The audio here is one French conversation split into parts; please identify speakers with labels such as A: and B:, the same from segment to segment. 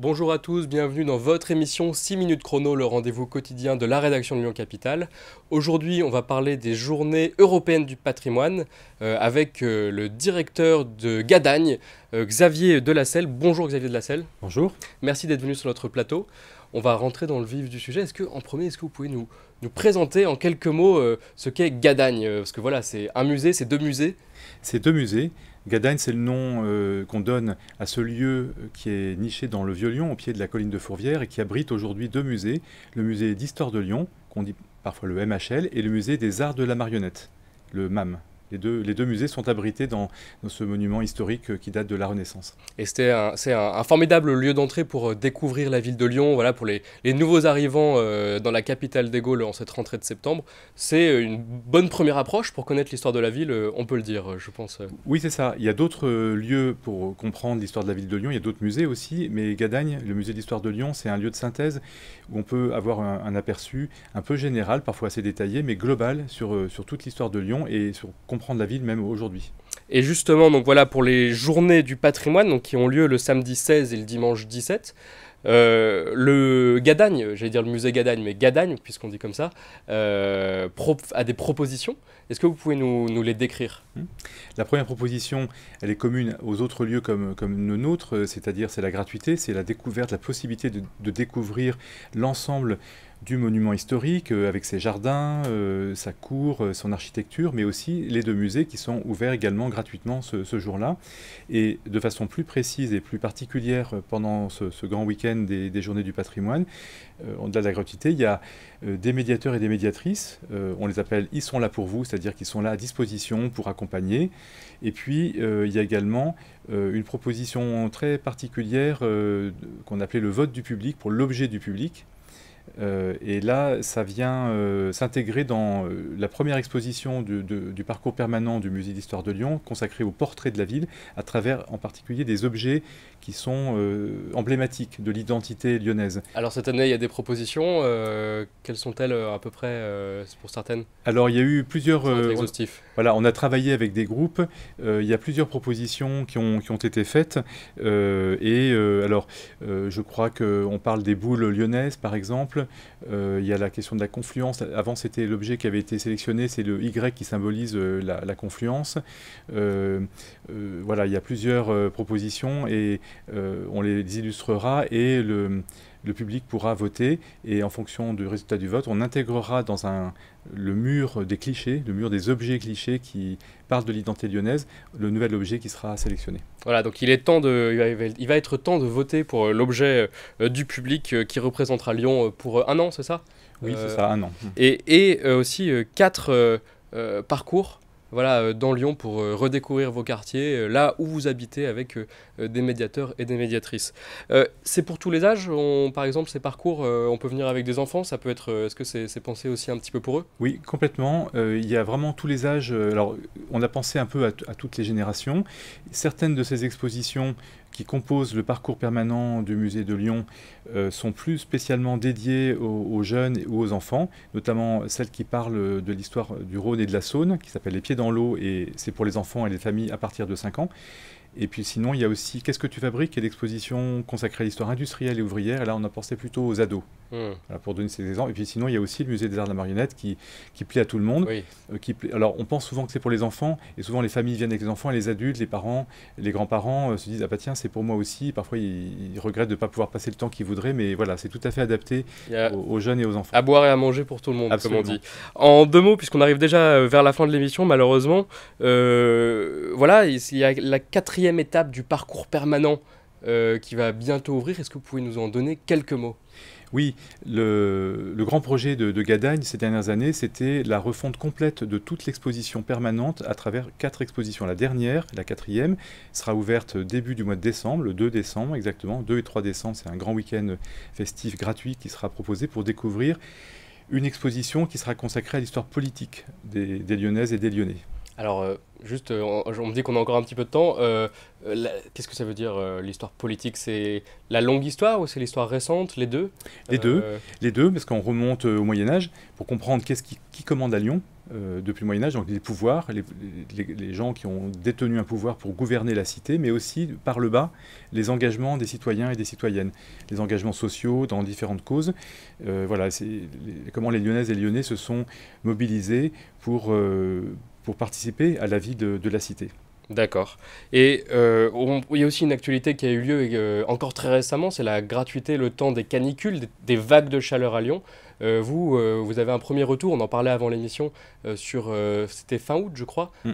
A: Bonjour à tous, bienvenue dans votre émission 6 minutes chrono, le rendez-vous quotidien de la rédaction de Lyon Capital. Aujourd'hui, on va parler des journées européennes du patrimoine euh, avec euh, le directeur de Gadagne, euh, Xavier Delasselle. Bonjour Xavier Delasselle. Bonjour. Merci d'être venu sur notre plateau. On va rentrer dans le vif du sujet. Est-ce que, en premier, est-ce que vous pouvez nous, nous présenter en quelques mots ce qu'est Gadagne Parce que voilà, c'est un musée, c'est deux musées.
B: C'est deux musées. Gadagne, c'est le nom euh, qu'on donne à ce lieu qui est niché dans le Vieux-Lyon, au pied de la colline de Fourvière, et qui abrite aujourd'hui deux musées, le musée d'histoire de Lyon, qu'on dit parfois le MHL, et le musée des arts de la marionnette, le MAM les deux, les deux musées sont abrités dans, ce monument historique euh, qui date de la Renaissance.
A: Et c'est un, formidable lieu d'entrée pour euh, découvrir la ville de Lyon, voilà, pour les, nouveaux arrivants euh, dans la capitale des Gaules en cette rentrée de septembre. C'est une bonne première approche pour connaître l'histoire de la ville, on peut le dire, je pense.
B: Oui, c'est ça. Il y a d'autres lieux pour comprendre l'histoire de la ville de Lyon, il y a d'autres musées aussi, mais Gadagne, le musée d'histoire de Lyon, c'est un lieu de synthèse où on peut avoir un, aperçu un peu général, parfois assez détaillé, mais global sur, sur toute l'histoire de Lyon et sur comprendre comprendre
A: la ville même aujourd'hui. Et justement, donc voilà pour les journées du patrimoine donc, qui ont lieu le samedi 16 et le dimanche 17. Euh, le Gadagne, j'allais dire le musée Gadagne, mais Gadagne, puisqu'on dit comme ça, euh, a des propositions. Est-ce que vous pouvez nous, les décrire
B: hmm. La première proposition, elle est commune aux autres lieux comme, comme le nôtre, c'est-à-dire c'est la gratuité, c'est la découverte, la possibilité de, de découvrir l'ensemble du monument historique euh, avec ses jardins, euh, sa cour, euh, son architecture, mais aussi les deux musées qui sont ouverts également gratuitement ce, jour-là. Et de façon plus précise et plus particulière pendant ce, grand week-end des, des, journées du patrimoine, au-delà de la gratuité, il y a des médiateurs et des médiatrices, on les appelle ils sont là pour vous, c'est-à-dire qu'ils sont là à disposition pour accompagner. Et puis il y a également une proposition très particulière qu'on appelait le vote du public pour l'objet du public. Euh, et là, ça vient euh, s'intégrer dans euh, la première exposition du, parcours permanent du musée d'histoire de Lyon, consacrée au portrait de la ville, à travers en particulier des objets qui sont emblématiques de l'identité lyonnaise.
A: Alors cette année, il y a des propositions. quelles sont-elles à peu près pour certaines
B: Alors il y a eu plusieurs... On, voilà, on a travaillé avec des groupes. il y a plusieurs propositions qui ont, qui ont été faites. et alors, je crois qu'on parle des boules lyonnaises, par exemple. Euh, il y a la question de la confluence. Avant, c'était l'objet qui avait été sélectionné, c'est le Y qui symbolise euh, la, la, confluence. Euh, voilà, il y a plusieurs propositions et on les illustrera. Et le, le public pourra voter et en fonction du résultat du vote, on intégrera dans un, le mur des clichés, le mur des objets clichés qui parlent de l'identité lyonnaise, le nouvel objet qui sera sélectionné.
A: Voilà, donc il est temps de, il va être temps de voter pour euh, l'objet euh, du public euh, qui représentera Lyon pour un an, c'est ça Oui, c'est ça, un an. Et, aussi quatre parcours voilà, euh, dans Lyon pour euh, redécouvrir vos quartiers, euh, là où vous habitez avec des médiateurs et des médiatrices. c'est pour tous les âges, par exemple, ces parcours, on peut venir avec des enfants, ça peut être, est-ce que c'est pensé aussi un petit peu pour eux Oui, complètement. il y a vraiment tous les âges. Alors,
B: on a pensé un peu à, à toutes les générations. Certaines de ces expositions qui composent le parcours permanent du musée de Lyon euh, sont plus spécialement dédiées aux, jeunes ou aux enfants, notamment celles qui parlent de l'histoire du Rhône et de la Saône, qui s'appelle Les pieds dans l'eau, et c'est pour les enfants et les familles à partir de 5 ans. Et puis sinon, il y a aussi Qu'est-ce que tu fabriques et l'exposition consacrée à l'histoire industrielle et ouvrière. Et là, on a pensé plutôt aux ados, hmm. pour donner ces exemples. Et puis sinon, il y a aussi le musée des arts de la marionnette qui, qui plaît à tout le monde. Euh, qui Alors, on pense souvent que c'est pour les enfants, et souvent les familles viennent avec les enfants, et les adultes, les parents, les grands-parents euh, se disent Ah bah tiens, c'est pour moi aussi. Parfois, ils, regrettent de ne pas pouvoir passer le temps qu'ils voudraient, mais voilà, c'est tout à fait adapté aux, jeunes et aux enfants. À
A: boire et à manger pour tout le monde, comme on dit. En deux mots, puisqu'on arrive déjà euh, vers la fin de l'émission, malheureusement, voilà, il y a la quatrième étape du parcours permanent euh, qui va bientôt ouvrir. Est-ce que vous pouvez nous en donner quelques mots oui, le, grand
B: projet de, de, Gadagne ces dernières années, c'était la refonte complète de toute l'exposition permanente à travers quatre expositions. La dernière, la quatrième, sera ouverte début du mois de décembre, le 2 décembre exactement, 2 et 3 décembre, c'est un grand week-end festif gratuit qui sera proposé pour découvrir une exposition qui sera consacrée à l'histoire politique des Lyonnaises et des Lyonnais.
A: Alors, euh, juste, euh, on, me dit qu'on a encore un petit peu de temps. Euh, qu'est-ce que ça veut dire l'histoire politique C'est la longue histoire ou c'est l'histoire récente Les deux Les deux,
B: les deux, parce qu'on remonte au Moyen Âge pour comprendre qu'est-ce qui, commande à Lyon depuis le Moyen Âge, donc les pouvoirs, les, gens qui ont détenu un pouvoir pour gouverner la cité, mais aussi par le bas les engagements des citoyens et des citoyennes, les engagements sociaux dans différentes causes. voilà, c'est comment les Lyonnaises et Lyonnais se sont mobilisés pour pour participer à la
A: vie de, la cité. D'accord. Et euh, il y a aussi une actualité qui a eu lieu euh, encore très récemment, c'est la gratuité, le temps des canicules, des, vagues de chaleur à Lyon. Euh, vous, vous avez un premier retour, on en parlait avant l'émission, sur, c'était fin août je crois. Mm.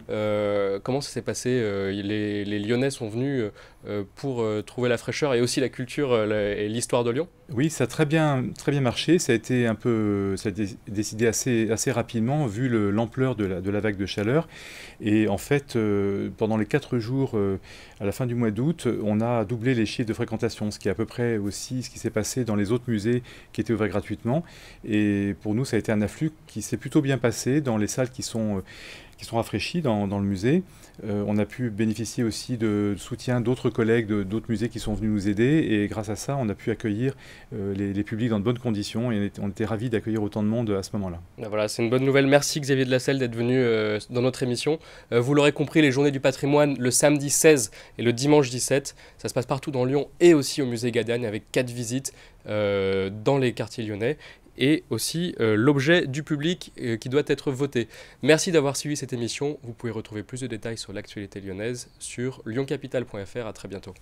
A: comment ça s'est passé les, Lyonnais sont venus euh, pour euh, trouver la fraîcheur et aussi la culture euh, et l'histoire de Lyon
B: Oui, ça a très bien, très bien marché. Ça a été un peu, ça décidé assez, assez rapidement vu l'ampleur de la, de la vague de chaleur. Et en fait, pendant les quatre jours à la fin du mois d'août, on a doublé les chiffres de fréquentation, ce qui est à peu près aussi ce qui s'est passé dans les autres musées qui étaient ouverts gratuitement. Et pour nous, ça a été un afflux qui s'est plutôt bien passé dans les salles qui sont qui sont rafraîchis dans, le musée. Euh, on a pu bénéficier aussi de, soutien d'autres collègues d'autres musées qui sont venus nous aider et grâce à ça, on a pu accueillir euh, les, publics dans de bonnes conditions et on était, ravis d'accueillir autant de monde à ce moment-là.
A: Ben voilà, c'est une bonne nouvelle. Merci Xavier de la d'être venu euh, dans notre émission. vous l'aurez compris, les journées du patrimoine le samedi 16 et le dimanche 17, ça se passe partout dans Lyon et aussi au musée Gadagne avec quatre visites dans les quartiers lyonnais et aussi euh, l'objet du public euh, qui doit être voté. Merci d'avoir suivi cette émission. Vous pouvez retrouver plus de détails sur l'actualité lyonnaise sur lyoncapital.fr. À très bientôt.